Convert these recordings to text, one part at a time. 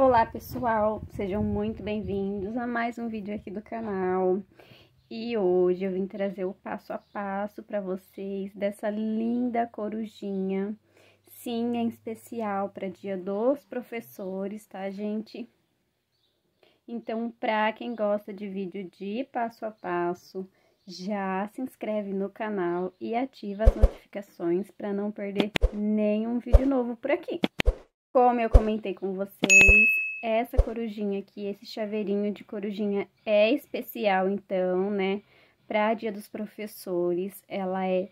Olá pessoal, sejam muito bem-vindos a mais um vídeo aqui do canal e hoje eu vim trazer o passo a passo para vocês dessa linda corujinha, sim, é em especial para dia dos professores, tá gente? Então, para quem gosta de vídeo de passo a passo, já se inscreve no canal e ativa as notificações para não perder nenhum vídeo novo por aqui. Como eu comentei com vocês, essa corujinha aqui, esse chaveirinho de corujinha é especial, então, né? Para Dia dos Professores, ela é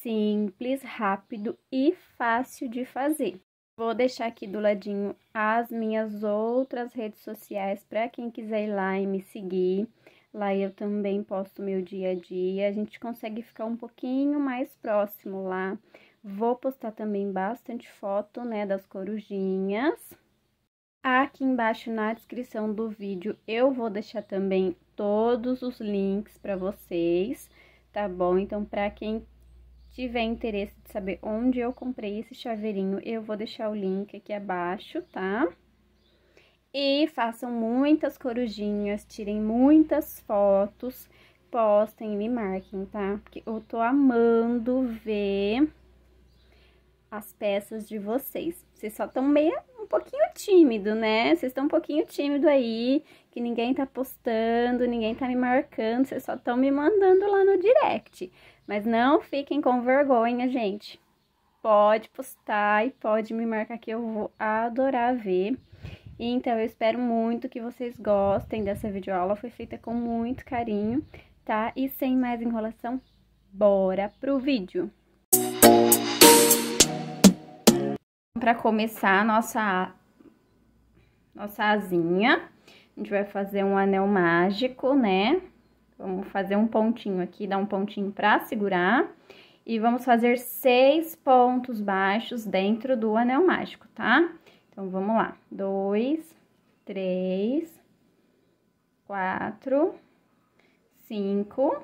simples, rápido e fácil de fazer. Vou deixar aqui do ladinho as minhas outras redes sociais para quem quiser ir lá e me seguir. Lá eu também posto meu dia a dia. A gente consegue ficar um pouquinho mais próximo lá Vou postar também bastante foto, né, das corujinhas. Aqui embaixo na descrição do vídeo eu vou deixar também todos os links para vocês, tá bom? Então, para quem tiver interesse de saber onde eu comprei esse chaveirinho, eu vou deixar o link aqui abaixo, tá? E façam muitas corujinhas, tirem muitas fotos, postem e me marquem, tá? Porque eu tô amando ver as peças de vocês. Vocês só estão meio um pouquinho tímido, né? Vocês estão um pouquinho tímido aí, que ninguém tá postando, ninguém tá me marcando, vocês só estão me mandando lá no direct. Mas não fiquem com vergonha, gente. Pode postar e pode me marcar que eu vou adorar ver. Então, eu espero muito que vocês gostem dessa videoaula. Foi feita com muito carinho, tá? E sem mais enrolação, bora pro vídeo! para começar a nossa, nossa asinha, a gente vai fazer um anel mágico, né? Vamos fazer um pontinho aqui, dar um pontinho para segurar. E vamos fazer seis pontos baixos dentro do anel mágico, tá? Então, vamos lá. Dois, três, quatro, cinco,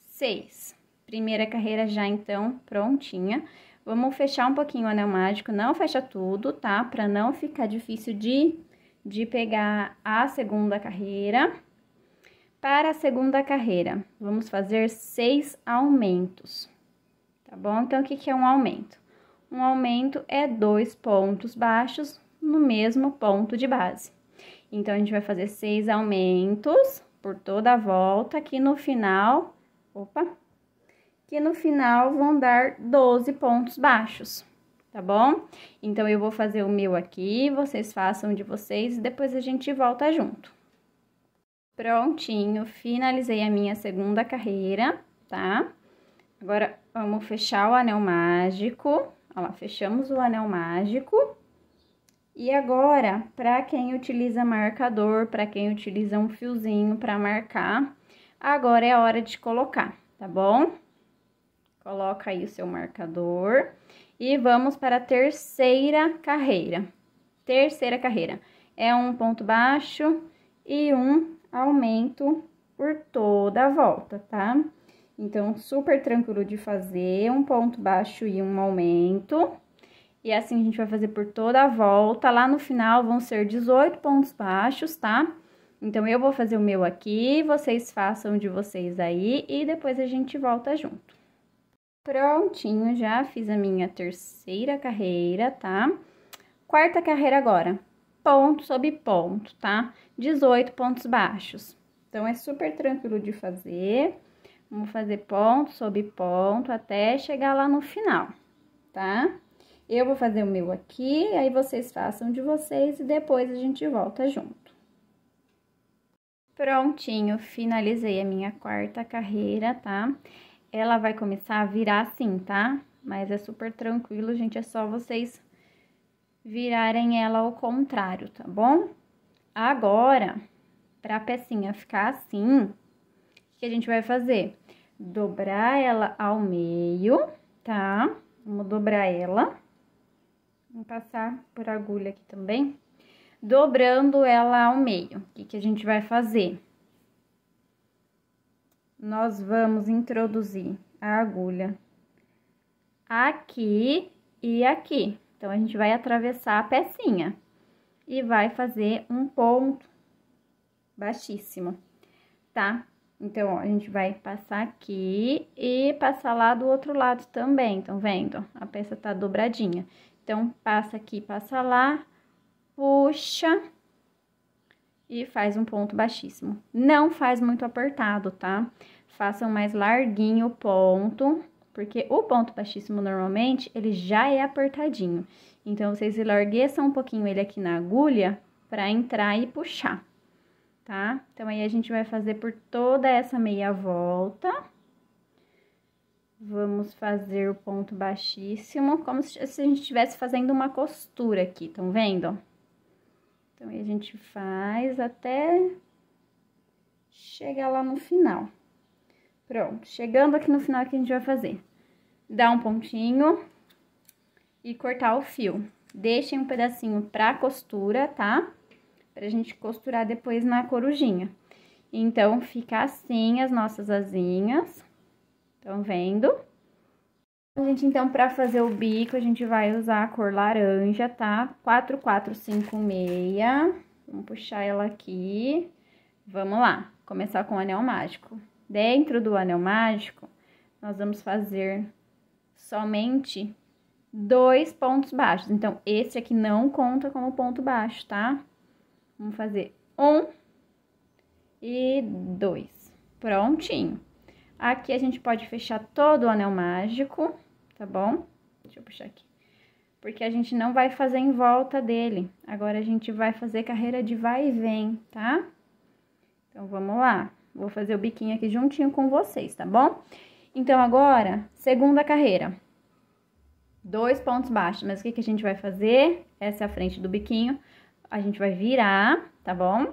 seis. Primeira carreira já, então, prontinha. Prontinha. Vamos fechar um pouquinho o anel mágico, não fecha tudo, tá? Pra não ficar difícil de, de pegar a segunda carreira. Para a segunda carreira, vamos fazer seis aumentos, tá bom? Então, o que, que é um aumento? Um aumento é dois pontos baixos no mesmo ponto de base. Então, a gente vai fazer seis aumentos por toda a volta, aqui no final... Opa! que no final vão dar 12 pontos baixos, tá bom? Então, eu vou fazer o meu aqui, vocês façam de vocês e depois a gente volta junto. Prontinho, finalizei a minha segunda carreira, tá? Agora, vamos fechar o anel mágico. Olha lá, fechamos o anel mágico. E agora, para quem utiliza marcador, para quem utiliza um fiozinho para marcar, agora é hora de colocar, tá bom? Coloca aí o seu marcador e vamos para a terceira carreira. Terceira carreira é um ponto baixo e um aumento por toda a volta, tá? Então, super tranquilo de fazer, um ponto baixo e um aumento. E assim a gente vai fazer por toda a volta. Lá no final vão ser 18 pontos baixos, tá? Então, eu vou fazer o meu aqui, vocês façam de vocês aí e depois a gente volta junto. Prontinho, já fiz a minha terceira carreira, tá? Quarta carreira agora, ponto sobre ponto, tá? 18 pontos baixos. Então, é super tranquilo de fazer. Vamos fazer ponto sobre ponto até chegar lá no final, tá? Eu vou fazer o meu aqui, aí vocês façam de vocês e depois a gente volta junto. Prontinho, finalizei a minha quarta carreira, tá? Tá? ela vai começar a virar assim, tá? Mas é super tranquilo, gente, é só vocês virarem ela ao contrário, tá bom? Agora, pra pecinha ficar assim, o que a gente vai fazer? Dobrar ela ao meio, tá? Vamos dobrar ela. Vou passar por agulha aqui também. Dobrando ela ao meio, o que, que a gente vai fazer? nós vamos introduzir a agulha aqui e aqui. Então, a gente vai atravessar a pecinha e vai fazer um ponto baixíssimo, tá? Então, ó, a gente vai passar aqui e passar lá do outro lado também, Então vendo? A peça tá dobradinha. Então, passa aqui, passa lá, puxa e faz um ponto baixíssimo. Não faz muito apertado, tá? Façam mais larguinho o ponto, porque o ponto baixíssimo normalmente ele já é apertadinho. Então vocês largueçam um pouquinho ele aqui na agulha para entrar e puxar, tá? Então aí a gente vai fazer por toda essa meia volta. Vamos fazer o ponto baixíssimo, como se a gente estivesse fazendo uma costura aqui, estão vendo? Então aí a gente faz até chegar lá no final. Pronto, chegando aqui no final, o que a gente vai fazer? Dar um pontinho e cortar o fio. Deixem um pedacinho pra costura, tá? Pra gente costurar depois na corujinha. Então, fica assim as nossas asinhas. Estão vendo? Gente, então, pra fazer o bico, a gente vai usar a cor laranja, tá? 4456. Vamos puxar ela aqui. Vamos lá, começar com o anel mágico. Dentro do anel mágico, nós vamos fazer somente dois pontos baixos. Então, esse aqui não conta como ponto baixo, tá? Vamos fazer um e dois. Prontinho. Aqui a gente pode fechar todo o anel mágico, tá bom? Deixa eu puxar aqui. Porque a gente não vai fazer em volta dele. Agora, a gente vai fazer carreira de vai e vem, tá? Então, vamos lá. Vou fazer o biquinho aqui juntinho com vocês, tá bom? Então, agora, segunda carreira. Dois pontos baixos, mas o que, que a gente vai fazer? Essa é a frente do biquinho. A gente vai virar, tá bom?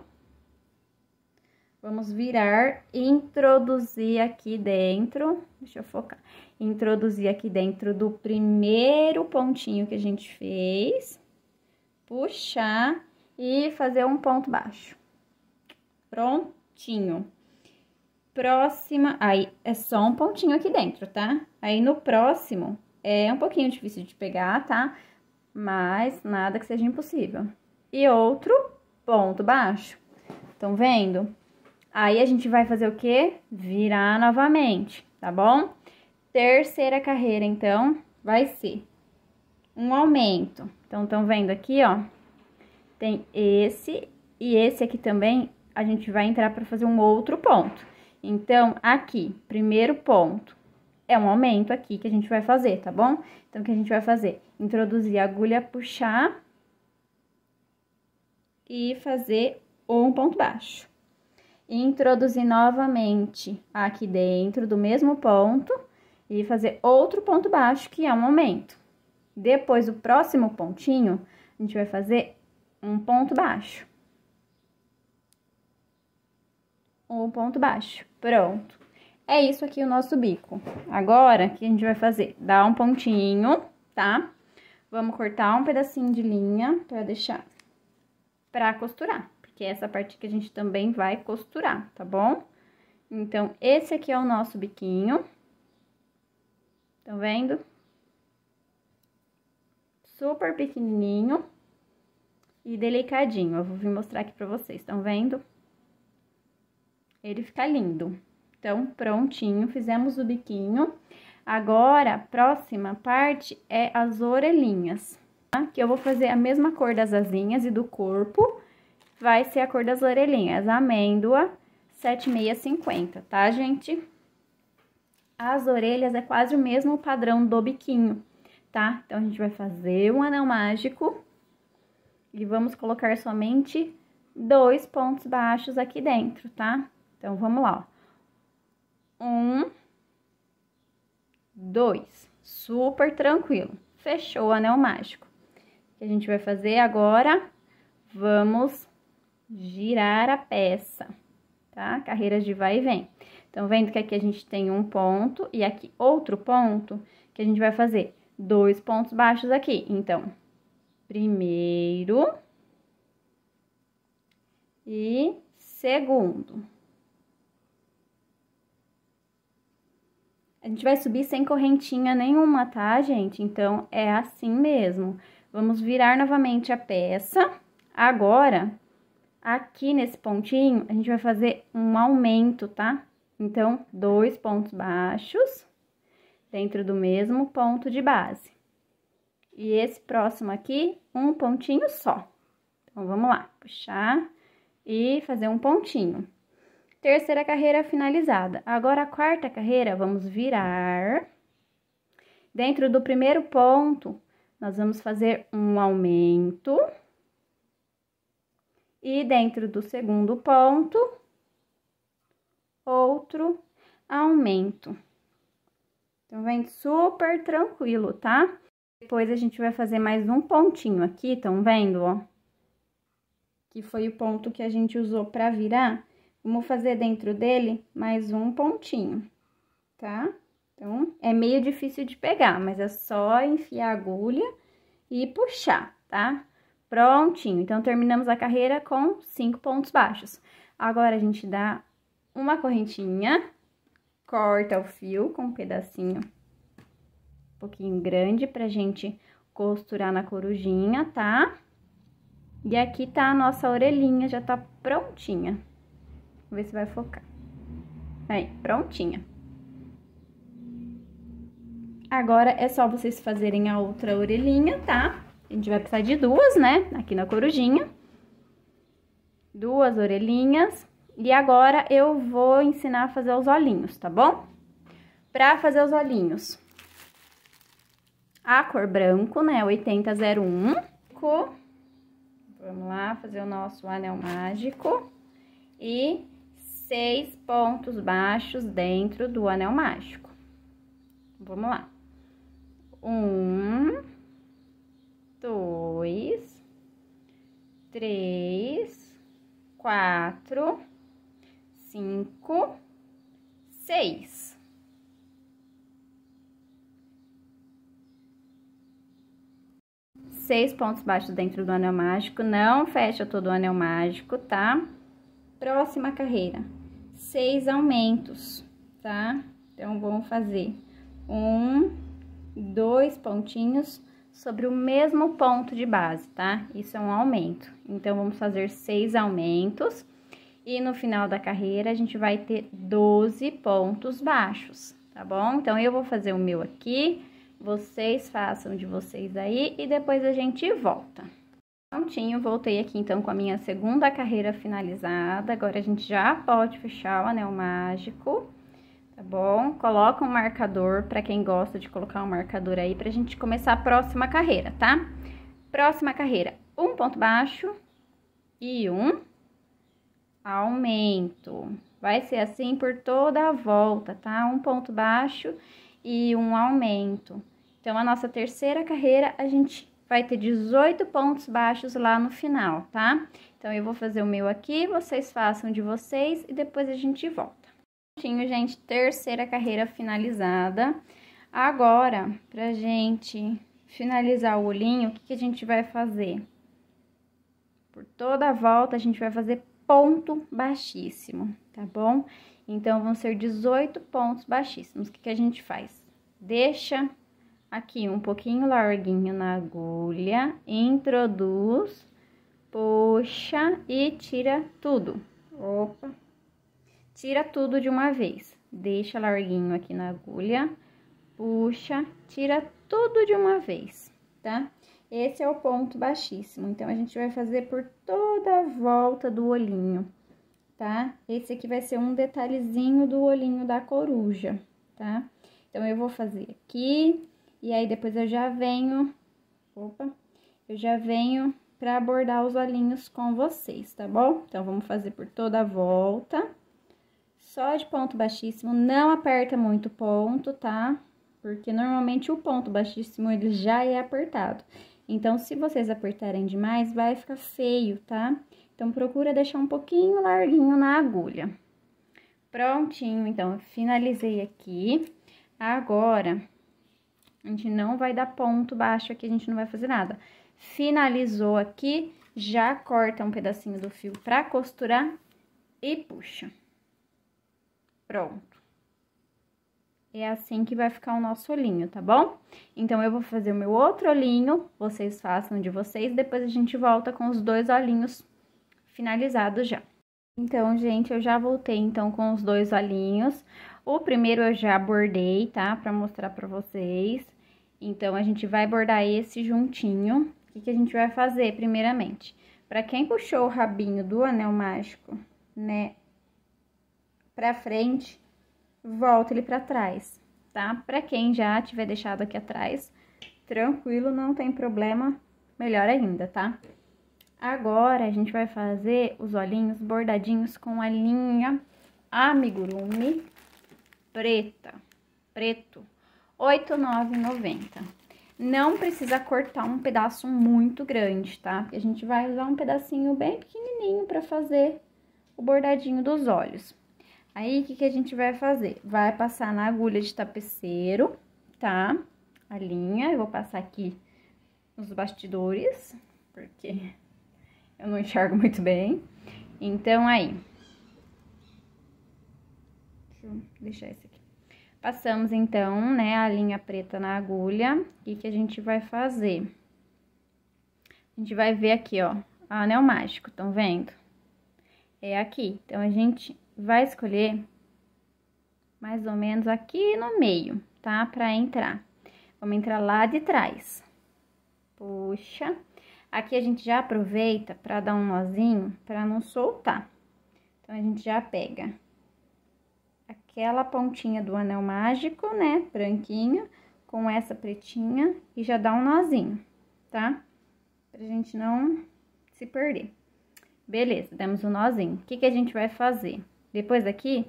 Vamos virar, introduzir aqui dentro, deixa eu focar, introduzir aqui dentro do primeiro pontinho que a gente fez, puxar e fazer um ponto baixo. Prontinho próxima, aí é só um pontinho aqui dentro, tá? Aí no próximo, é um pouquinho difícil de pegar, tá? Mas nada que seja impossível. E outro ponto baixo. Estão vendo? Aí a gente vai fazer o quê? Virar novamente, tá bom? Terceira carreira, então, vai ser um aumento. Então, estão vendo aqui, ó? Tem esse e esse aqui também, a gente vai entrar para fazer um outro ponto. Então, aqui, primeiro ponto, é um aumento aqui que a gente vai fazer, tá bom? Então, o que a gente vai fazer? Introduzir a agulha, puxar e fazer um ponto baixo. E introduzir novamente aqui dentro do mesmo ponto e fazer outro ponto baixo, que é um aumento. Depois o próximo pontinho, a gente vai fazer um ponto baixo. Um ponto baixo. Pronto. É isso aqui o nosso bico. Agora, o que a gente vai fazer? Dar um pontinho, tá? Vamos cortar um pedacinho de linha pra deixar pra costurar. Porque é essa parte que a gente também vai costurar, tá bom? Então, esse aqui é o nosso biquinho. Estão vendo? Super pequenininho e delicadinho. Eu vou vir mostrar aqui pra vocês, estão vendo? ele fica lindo. Então, prontinho, fizemos o biquinho. Agora, a próxima parte é as orelhinhas, Aqui tá? eu vou fazer a mesma cor das asinhas e do corpo, vai ser a cor das orelhinhas, amêndoa 7650, tá, gente? As orelhas é quase o mesmo padrão do biquinho, tá? Então, a gente vai fazer um anel mágico e vamos colocar somente dois pontos baixos aqui dentro, tá? Então, vamos lá. Um, dois, super tranquilo. Fechou o anel mágico. O que a gente vai fazer agora? Vamos girar a peça, tá? Carreiras de vai e vem. Então, vendo que aqui a gente tem um ponto e aqui outro ponto, que a gente vai fazer dois pontos baixos aqui. Então, primeiro e segundo. gente vai subir sem correntinha nenhuma, tá, gente? Então, é assim mesmo. Vamos virar novamente a peça. Agora, aqui nesse pontinho, a gente vai fazer um aumento, tá? Então, dois pontos baixos dentro do mesmo ponto de base. E esse próximo aqui, um pontinho só. Então, vamos lá, puxar e fazer um pontinho. Terceira carreira finalizada. Agora, a quarta carreira, vamos virar. Dentro do primeiro ponto, nós vamos fazer um aumento. E dentro do segundo ponto, outro aumento. Então, vem super tranquilo, tá? Depois, a gente vai fazer mais um pontinho aqui, estão vendo, ó? Que foi o ponto que a gente usou para virar. Vamos fazer dentro dele mais um pontinho, tá? Então, é meio difícil de pegar, mas é só enfiar a agulha e puxar, tá? Prontinho. Então, terminamos a carreira com cinco pontos baixos. Agora, a gente dá uma correntinha, corta o fio com um pedacinho um pouquinho grande pra gente costurar na corujinha, tá? E aqui tá a nossa orelhinha, já tá prontinha. Vamos ver se vai focar. Aí, prontinha. Agora é só vocês fazerem a outra orelhinha, tá? A gente vai precisar de duas, né? Aqui na corujinha. Duas orelhinhas. E agora eu vou ensinar a fazer os olhinhos, tá bom? Pra fazer os olhinhos, a cor branco, né? 8001. Vamos lá, fazer o nosso anel mágico. E seis pontos baixos dentro do anel mágico. Vamos lá. Um, dois, três, quatro, cinco, seis. Seis pontos baixos dentro do anel mágico, não fecha todo o anel mágico, tá? Próxima carreira seis aumentos, tá? Então, vamos fazer um, dois pontinhos sobre o mesmo ponto de base, tá? Isso é um aumento. Então, vamos fazer seis aumentos. E no final da carreira, a gente vai ter 12 pontos baixos, tá bom? Então, eu vou fazer o meu aqui, vocês façam de vocês aí e depois a gente volta. Prontinho, voltei aqui então com a minha segunda carreira finalizada. Agora a gente já pode fechar o anel mágico, tá bom? Coloca um marcador para quem gosta de colocar um marcador aí pra gente começar a próxima carreira, tá? Próxima carreira, um ponto baixo e um aumento. Vai ser assim por toda a volta, tá? Um ponto baixo e um aumento. Então, a nossa terceira carreira, a gente vai ter 18 pontos baixos lá no final, tá? Então, eu vou fazer o meu aqui, vocês façam de vocês e depois a gente volta. Prontinho, gente, terceira carreira finalizada. Agora, pra gente finalizar o olhinho, o que, que a gente vai fazer? Por toda a volta, a gente vai fazer ponto baixíssimo, tá bom? Então, vão ser 18 pontos baixíssimos. O que, que a gente faz? Deixa aqui um pouquinho larguinho na agulha, introduz, puxa e tira tudo. Opa! Tira tudo de uma vez. Deixa larguinho aqui na agulha, puxa, tira tudo de uma vez, tá? Esse é o ponto baixíssimo. Então, a gente vai fazer por toda a volta do olhinho, tá? Esse aqui vai ser um detalhezinho do olhinho da coruja, tá? Então, eu vou fazer aqui, e aí depois eu já venho, opa, eu já venho para abordar os olhinhos com vocês, tá bom? Então vamos fazer por toda a volta. Só de ponto baixíssimo, não aperta muito o ponto, tá? Porque normalmente o ponto baixíssimo ele já é apertado. Então se vocês apertarem demais, vai ficar feio, tá? Então procura deixar um pouquinho larguinho na agulha. Prontinho, então finalizei aqui. Agora a gente não vai dar ponto baixo aqui, a gente não vai fazer nada. Finalizou aqui, já corta um pedacinho do fio pra costurar e puxa. Pronto. É assim que vai ficar o nosso olhinho, tá bom? Então, eu vou fazer o meu outro olhinho, vocês façam de vocês, depois a gente volta com os dois olhinhos finalizados já. Então, gente, eu já voltei então com os dois olhinhos. O primeiro eu já bordei, tá? Pra mostrar pra vocês. Então, a gente vai bordar esse juntinho. O que, que a gente vai fazer, primeiramente? Pra quem puxou o rabinho do anel mágico, né, pra frente, volta ele pra trás, tá? Pra quem já tiver deixado aqui atrás, tranquilo, não tem problema, melhor ainda, tá? Agora, a gente vai fazer os olhinhos bordadinhos com a linha amigurumi, preta, preto, 8990. Não precisa cortar um pedaço muito grande, tá? Porque a gente vai usar um pedacinho bem pequenininho para fazer o bordadinho dos olhos. Aí, o que, que a gente vai fazer? Vai passar na agulha de tapeceiro, tá? A linha, eu vou passar aqui nos bastidores, porque eu não enxergo muito bem. Então, aí. Deixa eu deixar esse Passamos então, né, a linha preta na agulha. O que, que a gente vai fazer? A gente vai ver aqui, ó, anel ah, é mágico, estão vendo? É aqui. Então, a gente vai escolher mais ou menos aqui no meio, tá? Pra entrar. Vamos entrar lá de trás. Puxa. Aqui a gente já aproveita pra dar um nozinho pra não soltar. Então, a gente já pega aquela pontinha do anel mágico, né, branquinho, com essa pretinha e já dá um nozinho, tá? Pra gente não se perder. Beleza, demos um nozinho. O que que a gente vai fazer? Depois daqui,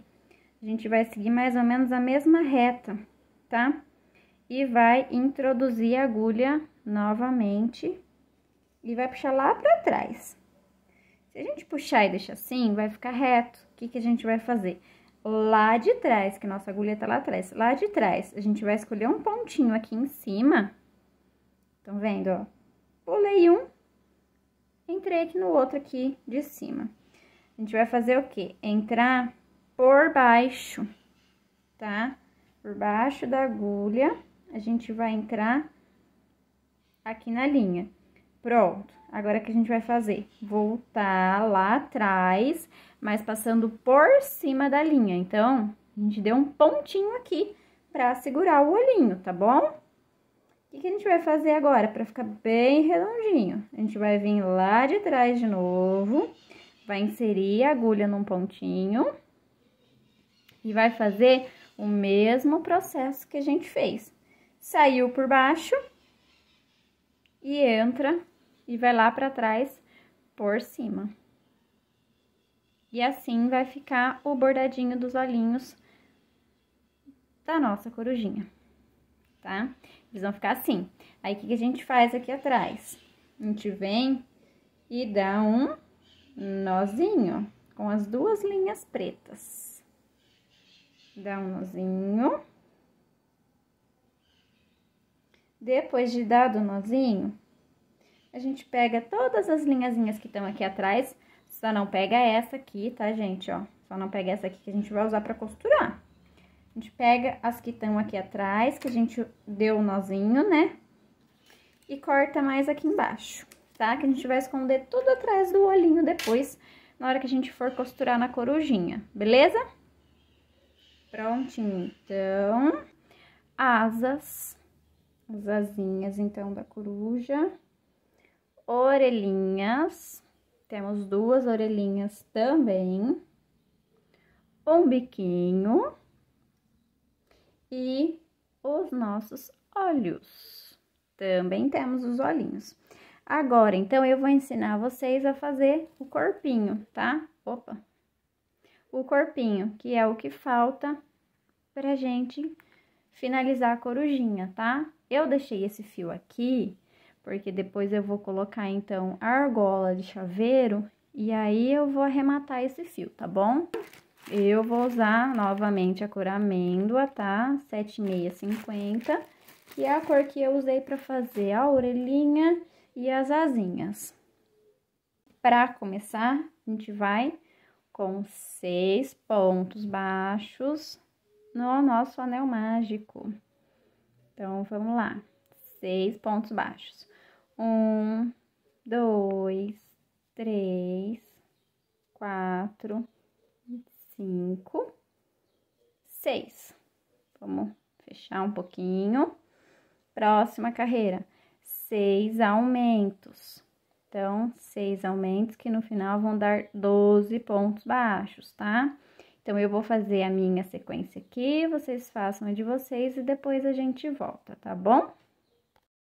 a gente vai seguir mais ou menos a mesma reta, tá? E vai introduzir a agulha novamente e vai puxar lá pra trás. Se a gente puxar e deixar assim, vai ficar reto. O que que a gente vai fazer? lá de trás, que nossa agulha tá lá atrás, lá de trás, a gente vai escolher um pontinho aqui em cima. Estão vendo, ó? Pulei um, entrei aqui no outro aqui de cima. A gente vai fazer o quê? Entrar por baixo, tá? Por baixo da agulha, a gente vai entrar aqui na linha. Pronto. Agora, o que a gente vai fazer? Voltar lá atrás mas passando por cima da linha. Então, a gente deu um pontinho aqui pra segurar o olhinho, tá bom? O que, que a gente vai fazer agora pra ficar bem redondinho? A gente vai vir lá de trás de novo, vai inserir a agulha num pontinho e vai fazer o mesmo processo que a gente fez. Saiu por baixo e entra e vai lá pra trás por cima. E assim vai ficar o bordadinho dos olhinhos da nossa corujinha, tá? Eles vão ficar assim. Aí, o que, que a gente faz aqui atrás? A gente vem e dá um nozinho com as duas linhas pretas. Dá um nozinho. Depois de dado o nozinho, a gente pega todas as linhazinhas que estão aqui atrás só não pega essa aqui, tá, gente, ó. Só não pega essa aqui que a gente vai usar pra costurar. A gente pega as que estão aqui atrás, que a gente deu o um nozinho, né? E corta mais aqui embaixo, tá? Que a gente vai esconder tudo atrás do olhinho depois, na hora que a gente for costurar na corujinha, beleza? Prontinho, então. Asas. As asinhas, então, da coruja. Orelhinhas. Temos duas orelhinhas também. Um biquinho. E os nossos olhos. Também temos os olhinhos. Agora, então, eu vou ensinar vocês a fazer o corpinho, tá? Opa! O corpinho, que é o que falta pra gente finalizar a corujinha, tá? Eu deixei esse fio aqui porque depois eu vou colocar então a argola de chaveiro e aí eu vou arrematar esse fio, tá bom? Eu vou usar novamente a cor amêndoa, tá? 7650, que é a cor que eu usei para fazer a orelhinha e as asinhas. Para começar, a gente vai com seis pontos baixos no nosso anel mágico. Então, vamos lá. Seis pontos baixos. Um, dois, três, quatro, cinco, seis. Vamos fechar um pouquinho. Próxima carreira, seis aumentos. Então, seis aumentos que no final vão dar 12 pontos baixos, tá? Então, eu vou fazer a minha sequência aqui, vocês façam a de vocês e depois a gente volta, tá bom?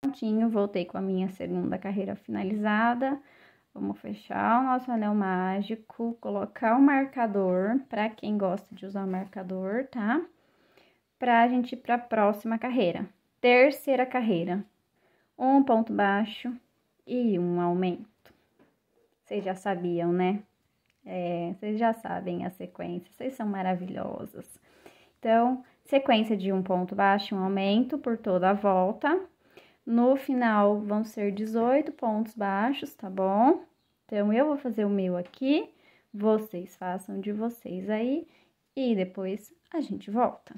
prontinho, voltei com a minha segunda carreira finalizada. Vamos fechar o nosso anel mágico, colocar o marcador, para quem gosta de usar marcador, tá? Pra gente ir pra próxima carreira. Terceira carreira. Um ponto baixo e um aumento. Vocês já sabiam, né? É, vocês já sabem a sequência, vocês são maravilhosas. Então, sequência de um ponto baixo, um aumento por toda a volta no final, vão ser 18 pontos baixos, tá bom? Então, eu vou fazer o meu aqui, vocês façam de vocês aí, e depois a gente volta.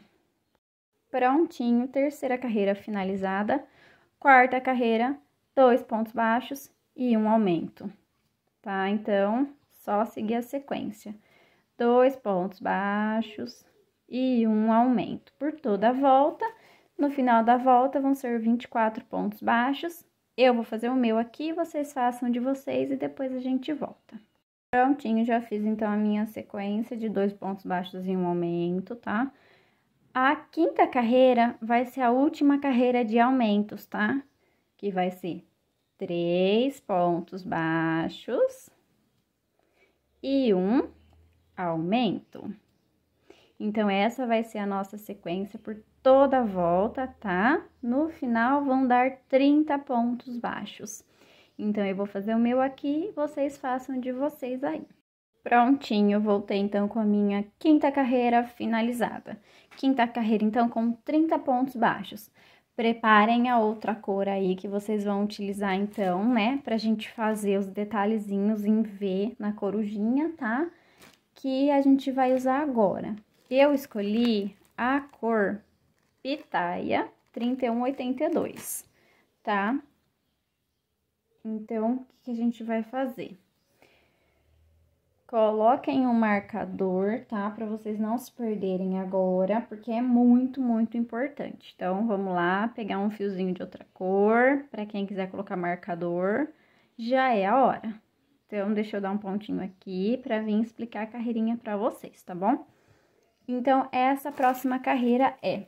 Prontinho, terceira carreira finalizada, quarta carreira, dois pontos baixos e um aumento, tá? Então, só seguir a sequência. Dois pontos baixos e um aumento por toda a volta, no final da volta vão ser 24 pontos baixos. Eu vou fazer o meu aqui, vocês façam de vocês e depois a gente volta. Prontinho, já fiz então a minha sequência de dois pontos baixos em um aumento, tá? A quinta carreira vai ser a última carreira de aumentos, tá? Que vai ser três pontos baixos e um aumento. Então, essa vai ser a nossa sequência por toda a volta, tá? No final, vão dar 30 pontos baixos. Então, eu vou fazer o meu aqui, vocês façam de vocês aí. Prontinho, voltei então com a minha quinta carreira finalizada. Quinta carreira, então, com 30 pontos baixos. Preparem a outra cor aí que vocês vão utilizar, então, né? Pra gente fazer os detalhezinhos em V na corujinha, tá? Que a gente vai usar agora. Eu escolhi a cor Itaia 3182, tá? Então, o que a gente vai fazer? Coloquem o um marcador, tá? Para vocês não se perderem agora, porque é muito, muito importante. Então, vamos lá, pegar um fiozinho de outra cor, para quem quiser colocar marcador, já é a hora. Então, deixa eu dar um pontinho aqui para vir explicar a carreirinha para vocês, tá bom? Então, essa próxima carreira é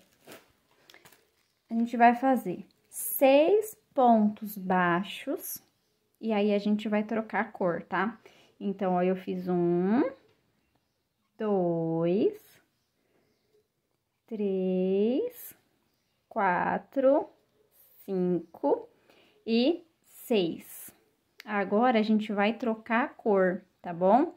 a gente vai fazer seis pontos baixos, e aí a gente vai trocar a cor, tá? Então, ó, eu fiz um, dois, três, quatro, cinco e seis. Agora, a gente vai trocar a cor, tá bom?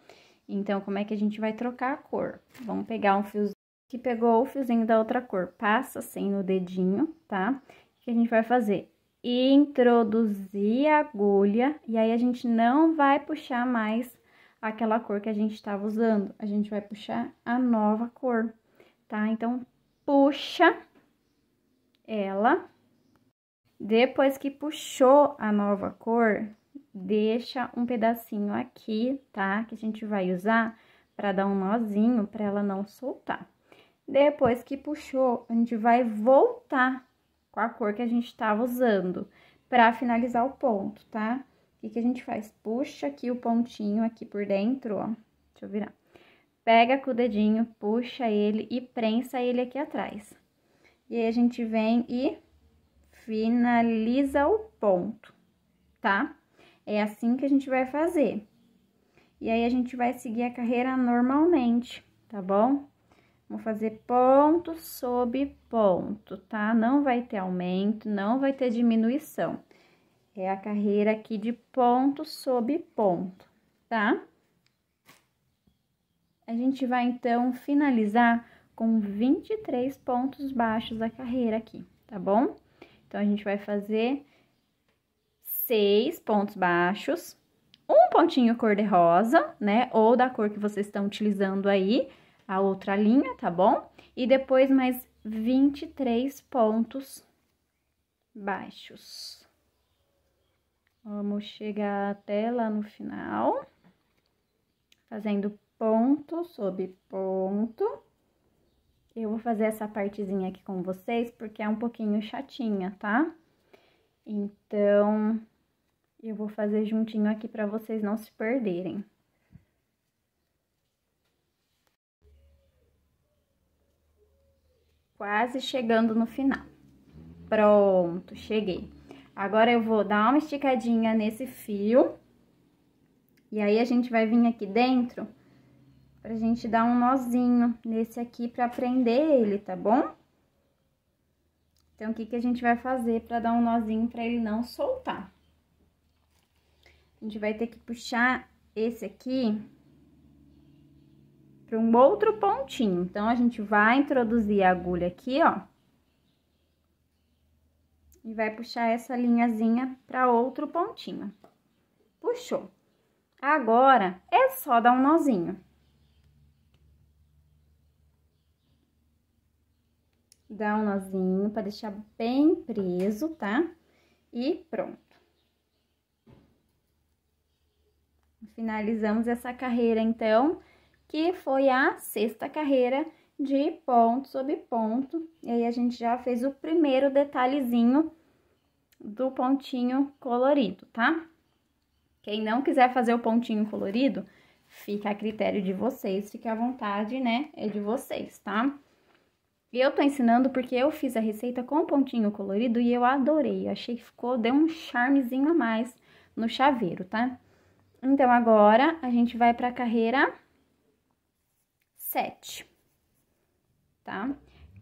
Então, como é que a gente vai trocar a cor? Vamos pegar um fiozinho que pegou o fiozinho da outra cor, passa assim no dedinho, tá? O que a gente vai fazer? Introduzir a agulha, e aí a gente não vai puxar mais aquela cor que a gente estava usando, a gente vai puxar a nova cor, tá? Então, puxa ela, depois que puxou a nova cor, deixa um pedacinho aqui, tá? Que a gente vai usar para dar um nozinho para ela não soltar. Depois que puxou, a gente vai voltar com a cor que a gente estava usando para finalizar o ponto, tá? O que, que a gente faz? Puxa aqui o pontinho aqui por dentro, ó. Deixa eu virar. Pega com o dedinho, puxa ele e prensa ele aqui atrás. E aí, a gente vem e finaliza o ponto, tá? É assim que a gente vai fazer. E aí, a gente vai seguir a carreira normalmente, tá bom? Vou fazer ponto sobre ponto, tá? Não vai ter aumento, não vai ter diminuição. É a carreira aqui de ponto sobre ponto, tá? A gente vai, então, finalizar com 23 pontos baixos da carreira aqui, tá bom? Então, a gente vai fazer seis pontos baixos, um pontinho cor-de-rosa, né? Ou da cor que vocês estão utilizando aí, a outra linha, tá bom? E depois mais 23 pontos baixos. Vamos chegar até lá no final, fazendo ponto sobre ponto. Eu vou fazer essa partezinha aqui com vocês, porque é um pouquinho chatinha, tá? Então, eu vou fazer juntinho aqui para vocês não se perderem. quase chegando no final. Pronto, cheguei. Agora eu vou dar uma esticadinha nesse fio. E aí a gente vai vir aqui dentro pra gente dar um nozinho nesse aqui pra prender ele, tá bom? Então, o que que a gente vai fazer pra dar um nozinho pra ele não soltar? A gente vai ter que puxar esse aqui para um outro pontinho. Então, a gente vai introduzir a agulha aqui, ó. E vai puxar essa linhazinha para outro pontinho. Puxou. Agora, é só dar um nozinho. Dá um nozinho para deixar bem preso, tá? E pronto. Finalizamos essa carreira, então que foi a sexta carreira de ponto sobre ponto. E aí, a gente já fez o primeiro detalhezinho do pontinho colorido, tá? Quem não quiser fazer o pontinho colorido, fica a critério de vocês, fica à vontade, né? É de vocês, tá? e Eu tô ensinando porque eu fiz a receita com pontinho colorido e eu adorei. achei que ficou, deu um charmezinho a mais no chaveiro, tá? Então, agora, a gente vai pra carreira 7, tá?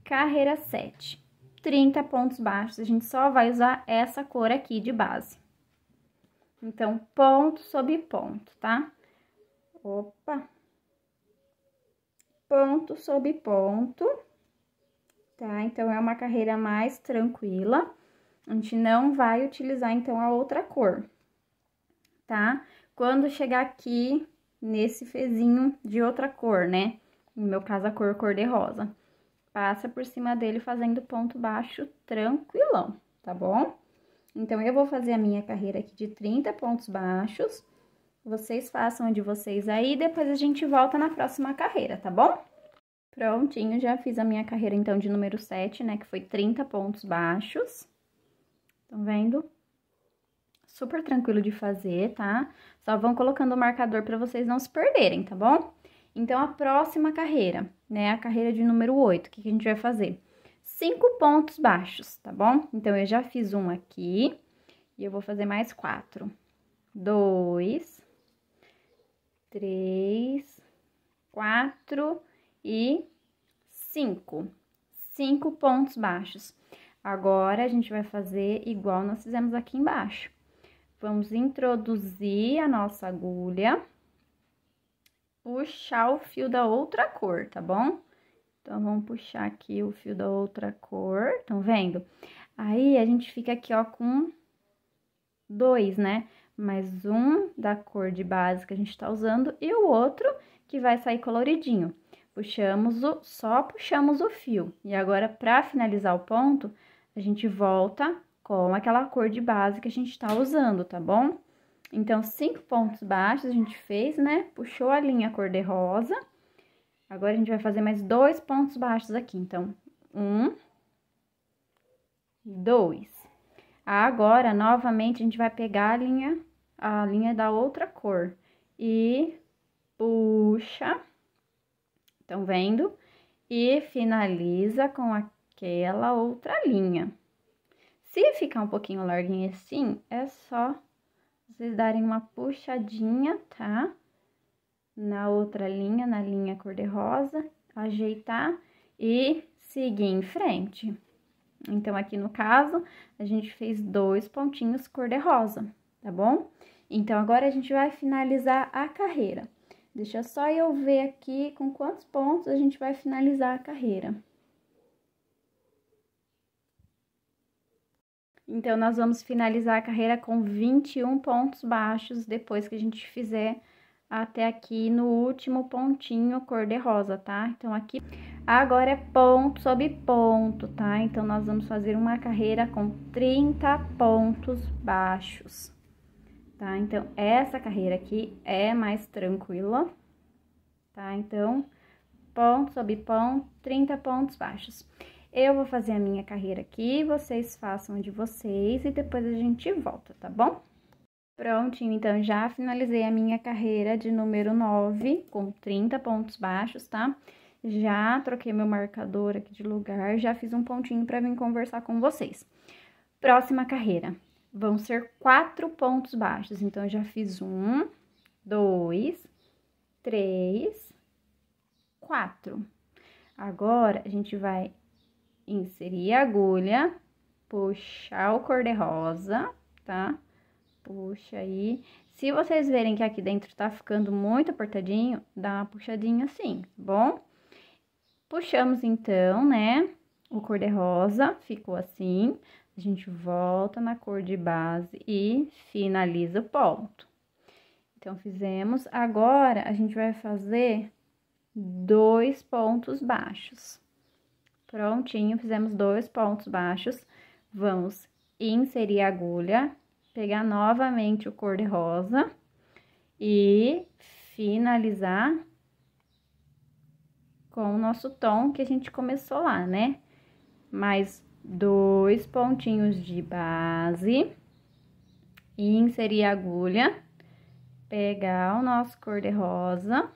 Carreira 7, 30 pontos baixos, a gente só vai usar essa cor aqui de base. Então, ponto sobre ponto, tá? Opa! Ponto sobre ponto, tá? Então, é uma carreira mais tranquila. A gente não vai utilizar, então, a outra cor, tá? Quando chegar aqui nesse fezinho de outra cor, né? no meu caso a cor cor-de-rosa. Passa por cima dele fazendo ponto baixo tranquilão, tá bom? Então, eu vou fazer a minha carreira aqui de 30 pontos baixos. Vocês façam a de vocês aí, depois a gente volta na próxima carreira, tá bom? Prontinho, já fiz a minha carreira, então, de número 7, né, que foi 30 pontos baixos. Estão vendo? Super tranquilo de fazer, tá? Só vão colocando o marcador para vocês não se perderem, tá bom? Então, a próxima carreira, né? A carreira de número 8, o que, que a gente vai fazer? Cinco pontos baixos, tá bom? Então, eu já fiz um aqui e eu vou fazer mais quatro. Dois, três, quatro e cinco. Cinco pontos baixos. Agora, a gente vai fazer igual nós fizemos aqui embaixo. Vamos introduzir a nossa agulha puxar o fio da outra cor, tá bom? Então, vamos puxar aqui o fio da outra cor, estão vendo? Aí, a gente fica aqui, ó, com dois, né? Mais um da cor de base que a gente tá usando e o outro que vai sair coloridinho. Puxamos o, só puxamos o fio. E agora, pra finalizar o ponto, a gente volta com aquela cor de base que a gente tá usando, tá bom? Então, cinco pontos baixos a gente fez, né? Puxou a linha cor-de-rosa. Agora, a gente vai fazer mais dois pontos baixos aqui. Então, um, dois. Agora, novamente, a gente vai pegar a linha, a linha da outra cor e puxa. Estão vendo? E finaliza com aquela outra linha. Se ficar um pouquinho larguinho assim, é só vocês darem uma puxadinha, tá? Na outra linha, na linha cor-de-rosa, ajeitar e seguir em frente. Então, aqui no caso, a gente fez dois pontinhos cor-de-rosa, tá bom? Então, agora a gente vai finalizar a carreira. Deixa só eu ver aqui com quantos pontos a gente vai finalizar a carreira. Então, nós vamos finalizar a carreira com 21 pontos baixos depois que a gente fizer até aqui no último pontinho cor de rosa, tá? Então, aqui agora é ponto sobre ponto, tá? Então, nós vamos fazer uma carreira com 30 pontos baixos, tá? Então, essa carreira aqui é mais tranquila, tá? Então, ponto sobre ponto, 30 pontos baixos. Eu vou fazer a minha carreira aqui, vocês façam a de vocês e depois a gente volta, tá bom? Prontinho, então já finalizei a minha carreira de número 9 com 30 pontos baixos, tá? Já troquei meu marcador aqui de lugar, já fiz um pontinho para vir conversar com vocês. Próxima carreira, vão ser quatro pontos baixos, então já fiz um, dois, três, quatro. Agora, a gente vai inserir a agulha, puxar o cor-de-rosa, tá? Puxa aí. Se vocês verem que aqui dentro tá ficando muito apertadinho, dá uma puxadinha assim, tá bom? Puxamos então, né, o cor-de-rosa, ficou assim. A gente volta na cor de base e finaliza o ponto. Então, fizemos. Agora, a gente vai fazer dois pontos baixos. Prontinho, fizemos dois pontos baixos. Vamos inserir a agulha, pegar novamente o cor-de-rosa e finalizar com o nosso tom que a gente começou lá, né? Mais dois pontinhos de base, inserir a agulha, pegar o nosso cor-de-rosa,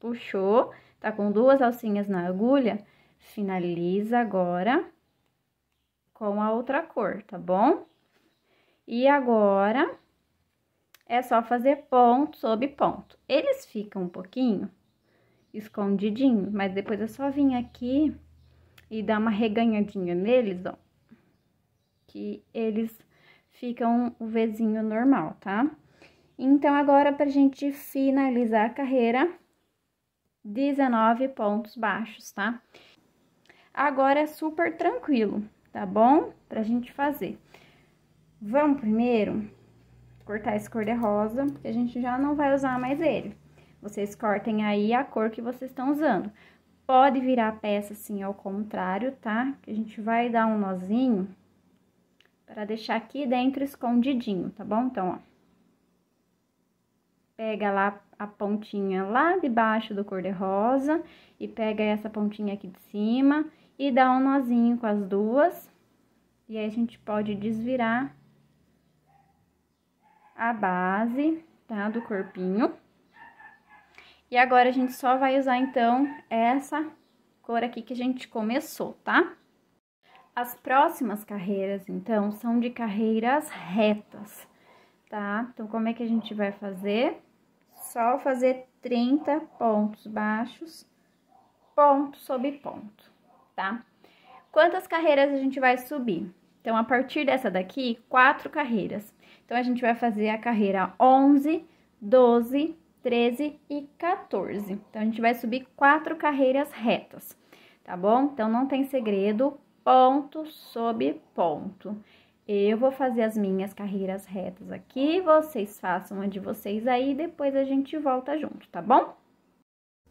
puxou, tá com duas alcinhas na agulha, Finaliza agora com a outra cor, tá bom? E agora, é só fazer ponto sobre ponto. Eles ficam um pouquinho escondidinho, mas depois é só vir aqui e dar uma reganhadinha neles, ó. Que eles ficam o vizinho normal, tá? Então, agora, pra gente finalizar a carreira, 19 pontos baixos, tá? Tá? agora é super tranquilo, tá bom? Pra gente fazer. Vamos primeiro cortar esse cor-de-rosa, que a gente já não vai usar mais ele. Vocês cortem aí a cor que vocês estão usando. Pode virar a peça assim ao contrário, tá? Que a gente vai dar um nozinho para deixar aqui dentro escondidinho, tá bom? Então, ó. Pega lá a pontinha lá debaixo do cor-de-rosa e pega essa pontinha aqui de cima e dá um nozinho com as duas. E aí, a gente pode desvirar a base, tá? Do corpinho. E agora, a gente só vai usar, então, essa cor aqui que a gente começou, tá? As próximas carreiras, então, são de carreiras retas, tá? Então, como é que a gente vai fazer? Só fazer 30 pontos baixos, ponto sobre ponto tá? Quantas carreiras a gente vai subir? Então, a partir dessa daqui, quatro carreiras. Então, a gente vai fazer a carreira 11, 12, 13 e 14. Então, a gente vai subir quatro carreiras retas, tá bom? Então, não tem segredo, ponto sobre ponto. Eu vou fazer as minhas carreiras retas aqui, vocês façam a de vocês aí, depois a gente volta junto, tá bom?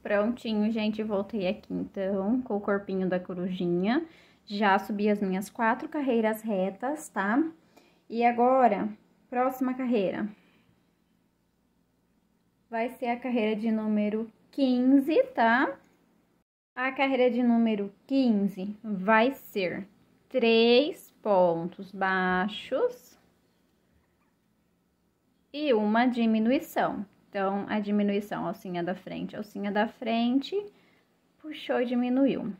Prontinho, gente, voltei aqui então com o corpinho da corujinha. Já subi as minhas quatro carreiras retas, tá? E agora, próxima carreira. Vai ser a carreira de número 15, tá? A carreira de número 15 vai ser três pontos baixos e uma diminuição. Então, a diminuição, alcinha da frente, alcinha da frente, puxou e diminuiu.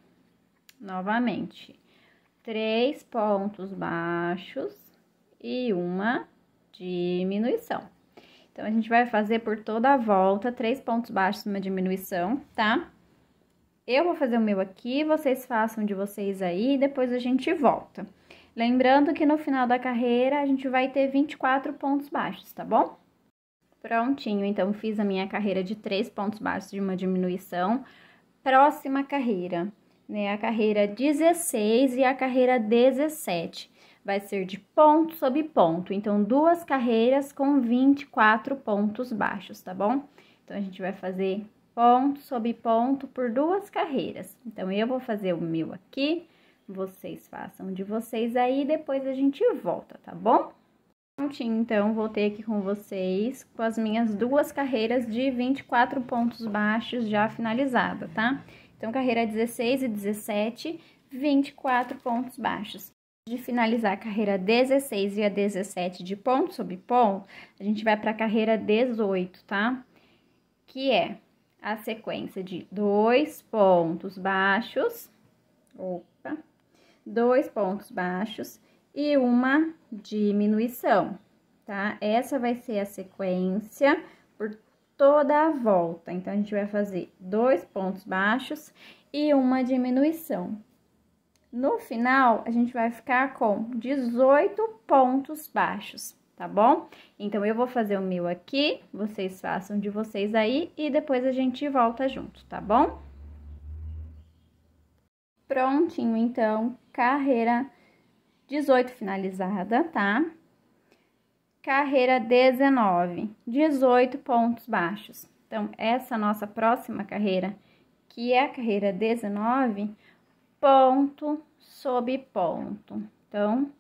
Novamente, três pontos baixos e uma diminuição. Então, a gente vai fazer por toda a volta, três pontos baixos, e uma diminuição, tá? Eu vou fazer o meu aqui, vocês façam de vocês aí, depois a gente volta. Lembrando que no final da carreira, a gente vai ter 24 pontos baixos, tá bom? Prontinho, então fiz a minha carreira de três pontos baixos de uma diminuição. Próxima carreira, né? A carreira 16 e a carreira 17. Vai ser de ponto sobre ponto, então duas carreiras com 24 pontos baixos, tá bom? Então a gente vai fazer ponto sobre ponto por duas carreiras. Então eu vou fazer o meu aqui, vocês façam de vocês aí, depois a gente volta, tá bom? Prontinho, então, voltei aqui com vocês com as minhas duas carreiras de 24 pontos baixos já finalizada, tá? Então, carreira 16 e 17, 24 pontos baixos. De finalizar a carreira 16 e a 17 de ponto sobre ponto, a gente vai para a carreira 18, tá? Que é a sequência de dois pontos baixos, opa, dois pontos baixos, e uma diminuição, tá? Essa vai ser a sequência por toda a volta. Então, a gente vai fazer dois pontos baixos e uma diminuição. No final, a gente vai ficar com 18 pontos baixos, tá bom? Então, eu vou fazer o meu aqui, vocês façam de vocês aí e depois a gente volta junto, tá bom? Prontinho, então, carreira 18 finalizada, tá? Carreira 19, 18 pontos baixos. Então, essa nossa próxima carreira, que é a carreira 19, ponto sob ponto. Então,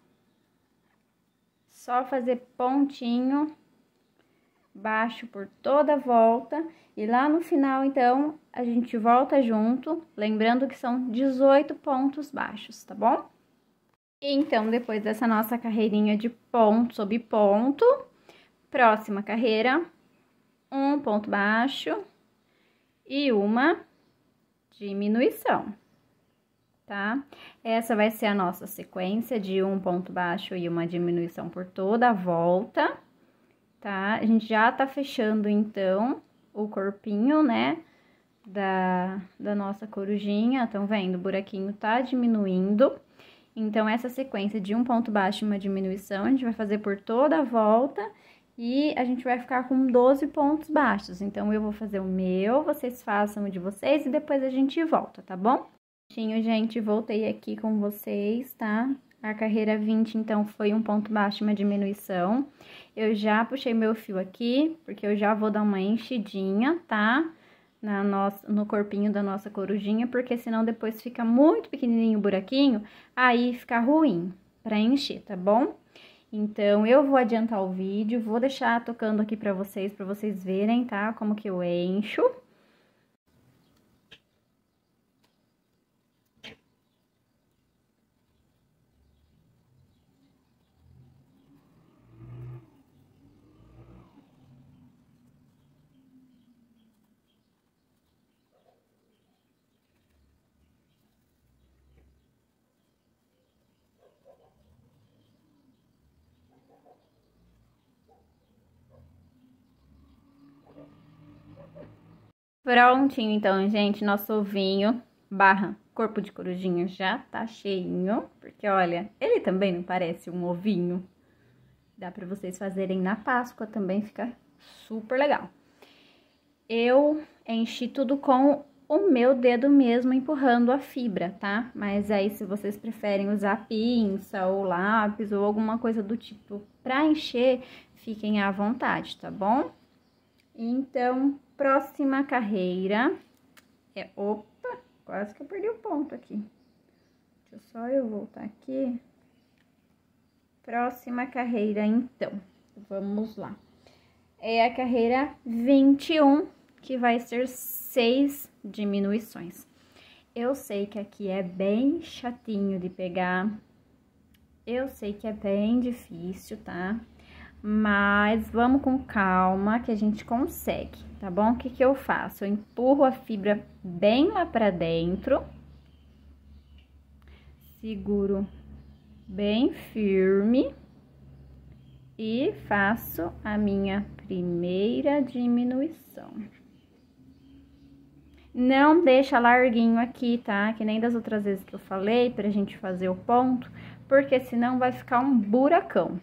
só fazer pontinho baixo por toda a volta e lá no final, então, a gente volta junto, lembrando que são 18 pontos baixos, tá bom? Então, depois dessa nossa carreirinha de ponto sobre ponto, próxima carreira, um ponto baixo e uma diminuição, tá? Essa vai ser a nossa sequência de um ponto baixo e uma diminuição por toda a volta, tá? A gente já tá fechando, então, o corpinho, né? Da, da nossa corujinha, estão vendo? O buraquinho tá diminuindo então, essa sequência de um ponto baixo e uma diminuição, a gente vai fazer por toda a volta e a gente vai ficar com 12 pontos baixos. Então, eu vou fazer o meu, vocês façam o de vocês e depois a gente volta, tá bom? Gente, voltei aqui com vocês, tá? A carreira 20, então, foi um ponto baixo e uma diminuição. Eu já puxei meu fio aqui, porque eu já vou dar uma enchidinha, tá? na nossa, no corpinho da nossa corujinha, porque senão depois fica muito pequenininho o buraquinho, aí fica ruim para encher, tá bom? Então, eu vou adiantar o vídeo, vou deixar tocando aqui para vocês, para vocês verem, tá? Como que eu encho. Prontinho, então, gente, nosso ovinho barra corpo de corujinho já tá cheinho, porque olha, ele também não parece um ovinho. Dá para vocês fazerem na Páscoa também, fica super legal. Eu enchi tudo com o meu dedo mesmo empurrando a fibra, tá? Mas aí se vocês preferem usar pinça ou lápis ou alguma coisa do tipo para encher, fiquem à vontade, tá bom? Então, próxima carreira é... Opa, quase que eu perdi o ponto aqui. Deixa eu só eu voltar aqui. Próxima carreira, então. Vamos lá. É a carreira 21, que vai ser seis diminuições. Eu sei que aqui é bem chatinho de pegar. Eu sei que é bem difícil, tá? mas vamos com calma que a gente consegue, tá bom? O que, que eu faço? Eu empurro a fibra bem lá pra dentro, seguro bem firme e faço a minha primeira diminuição. Não deixa larguinho aqui, tá? Que nem das outras vezes que eu falei pra gente fazer o ponto, porque senão vai ficar um buracão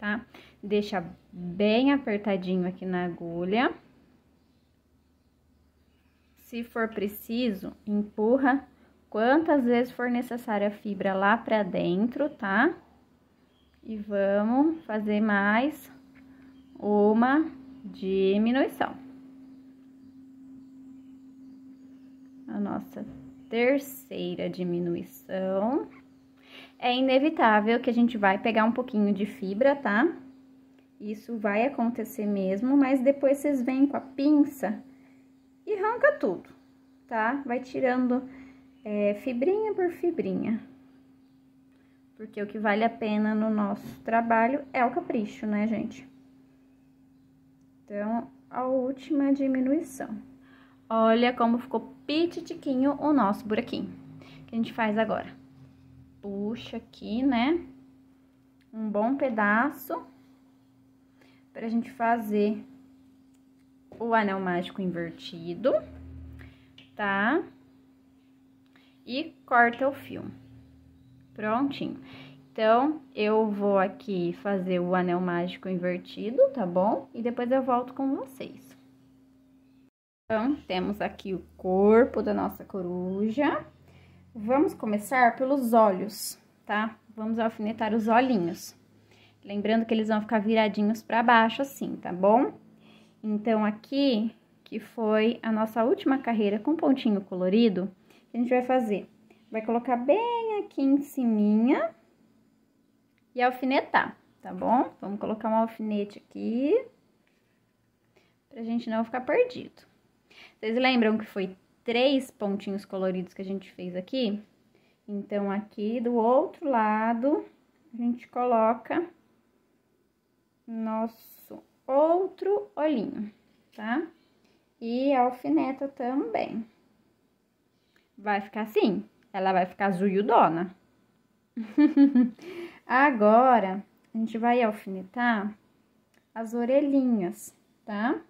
tá? Deixa bem apertadinho aqui na agulha. Se for preciso, empurra quantas vezes for necessária a fibra lá pra dentro, tá? E vamos fazer mais uma diminuição. A nossa terceira diminuição é inevitável que a gente vai pegar um pouquinho de fibra, tá? Isso vai acontecer mesmo, mas depois vocês vêm com a pinça e arranca tudo, tá? Vai tirando é, fibrinha por fibrinha. Porque o que vale a pena no nosso trabalho é o capricho, né, gente? Então, a última diminuição. Olha como ficou pititiquinho o nosso buraquinho, que a gente faz agora puxa aqui, né? Um bom pedaço pra gente fazer o anel mágico invertido, tá? E corta o fio. Prontinho. Então, eu vou aqui fazer o anel mágico invertido, tá bom? E depois eu volto com vocês. Então, temos aqui o corpo da nossa coruja. Vamos começar pelos olhos, tá? Vamos alfinetar os olhinhos. Lembrando que eles vão ficar viradinhos para baixo assim, tá bom? Então, aqui, que foi a nossa última carreira com pontinho colorido, a gente vai fazer? Vai colocar bem aqui em cima e alfinetar, tá bom? Vamos colocar um alfinete aqui, pra gente não ficar perdido. Vocês lembram que foi três pontinhos coloridos que a gente fez aqui. Então, aqui do outro lado, a gente coloca nosso outro olhinho, tá? E a alfineta também. Vai ficar assim, ela vai ficar azuiudona. Agora, a gente vai alfinetar as orelhinhas, tá?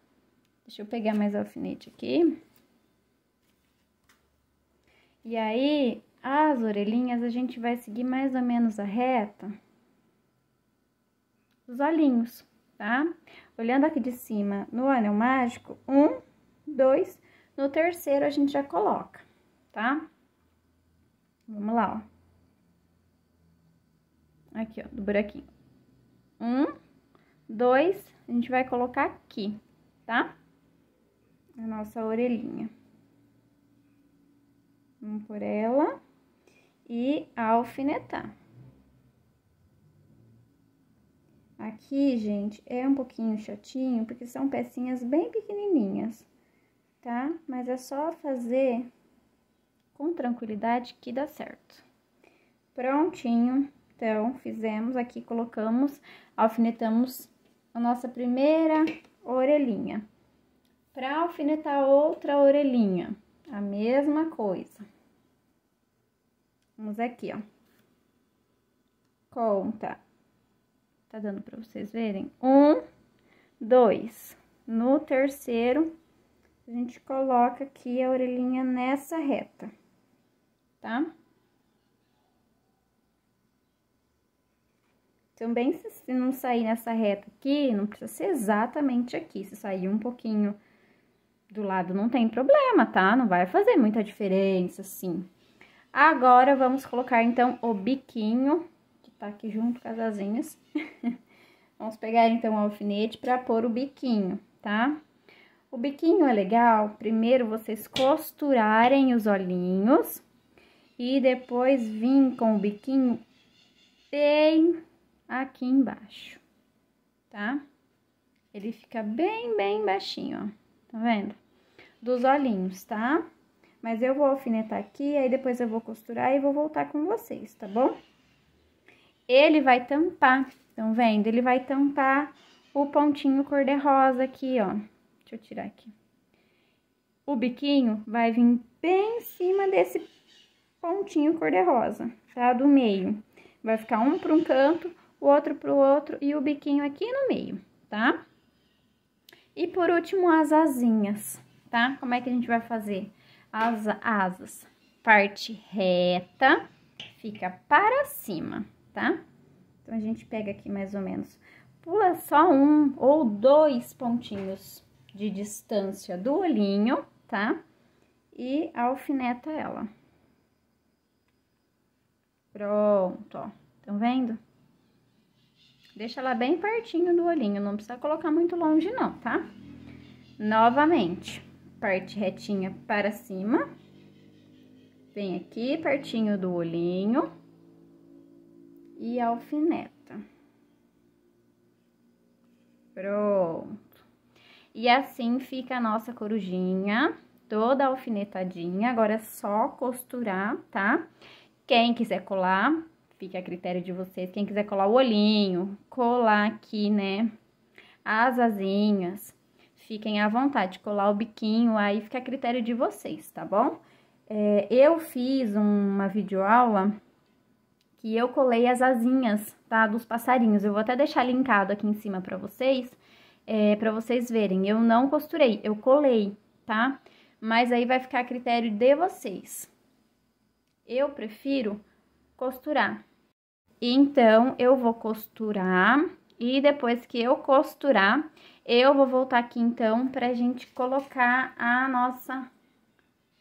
Deixa eu pegar mais alfinete aqui. E aí, as orelhinhas, a gente vai seguir mais ou menos a reta dos olhinhos, tá? Olhando aqui de cima no anel mágico, um, dois, no terceiro a gente já coloca, tá? Vamos lá, ó. Aqui, ó, do buraquinho. Um, dois, a gente vai colocar aqui, tá? A nossa orelhinha um por ela e alfinetar. Aqui, gente, é um pouquinho chatinho, porque são pecinhas bem pequenininhas, tá? Mas é só fazer com tranquilidade que dá certo. Prontinho. Então, fizemos aqui, colocamos, alfinetamos a nossa primeira orelhinha. Para alfinetar outra orelhinha, a mesma coisa. Vamos aqui, ó. Conta. Tá dando pra vocês verem? Um, dois. No terceiro, a gente coloca aqui a orelhinha nessa reta, tá? Também, então, se não sair nessa reta aqui, não precisa ser exatamente aqui. Se sair um pouquinho do lado não tem problema, tá? Não vai fazer muita diferença, assim. Agora, vamos colocar, então, o biquinho, que tá aqui junto com as asinhas. vamos pegar, então, o alfinete pra pôr o biquinho, tá? O biquinho é legal, primeiro vocês costurarem os olhinhos e depois vim com o biquinho bem aqui embaixo, tá? Ele fica bem, bem baixinho, ó, tá vendo? dos olhinhos, tá? Mas eu vou alfinetar aqui, aí depois eu vou costurar e vou voltar com vocês, tá bom? Ele vai tampar, estão vendo? Ele vai tampar o pontinho cor-de-rosa aqui, ó. Deixa eu tirar aqui. O biquinho vai vir bem em cima desse pontinho cor-de-rosa, tá? Do meio. Vai ficar um para um canto, o outro para o outro e o biquinho aqui no meio, tá? E por último, as asinhas tá? Como é que a gente vai fazer? As asas, parte reta, fica para cima, tá? Então, a gente pega aqui mais ou menos, pula só um ou dois pontinhos de distância do olhinho, tá? E alfineta ela. Pronto, ó. Estão vendo? Deixa ela bem pertinho do olhinho, não precisa colocar muito longe não, tá? Novamente parte retinha para cima. Vem aqui pertinho do olhinho e alfineta. Pronto. E assim fica a nossa corujinha, toda alfinetadinha. Agora é só costurar, tá? Quem quiser colar, fica a critério de vocês. Quem quiser colar o olhinho, colar aqui, né? As asinhas fiquem à vontade, colar o biquinho, aí fica a critério de vocês, tá bom? É, eu fiz uma videoaula que eu colei as asinhas, tá, dos passarinhos. Eu vou até deixar linkado aqui em cima pra vocês, é, pra vocês verem. Eu não costurei, eu colei, tá? Mas aí vai ficar a critério de vocês. Eu prefiro costurar. Então, eu vou costurar e depois que eu costurar, eu vou voltar aqui, então, pra gente colocar a nossa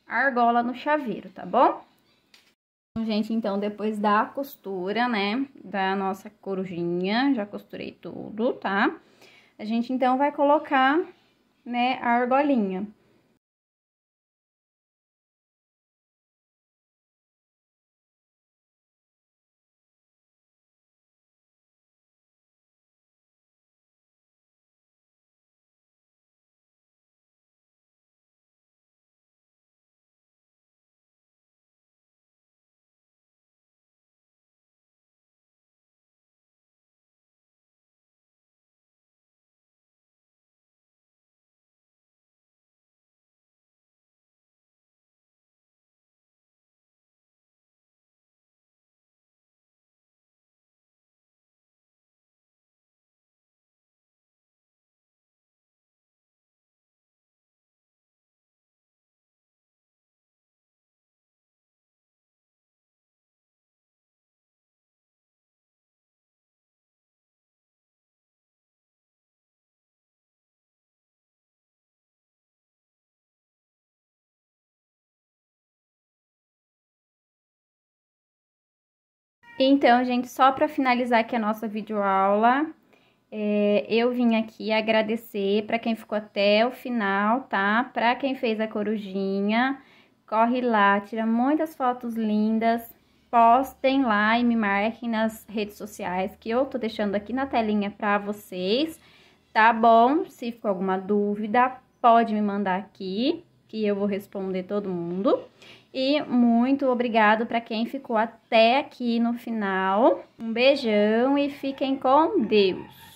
argola no chaveiro, tá bom? Então, gente, então, depois da costura, né, da nossa corujinha, já costurei tudo, tá? A gente, então, vai colocar, né, a argolinha. Então, gente, só para finalizar aqui a nossa videoaula, é, eu vim aqui agradecer para quem ficou até o final, tá? Para quem fez a corujinha, corre lá, tira muitas fotos lindas, postem lá e me marquem nas redes sociais que eu tô deixando aqui na telinha para vocês, tá bom? Se ficou alguma dúvida, pode me mandar aqui que eu vou responder todo mundo. E muito obrigado para quem ficou até aqui no final. Um beijão e fiquem com Deus.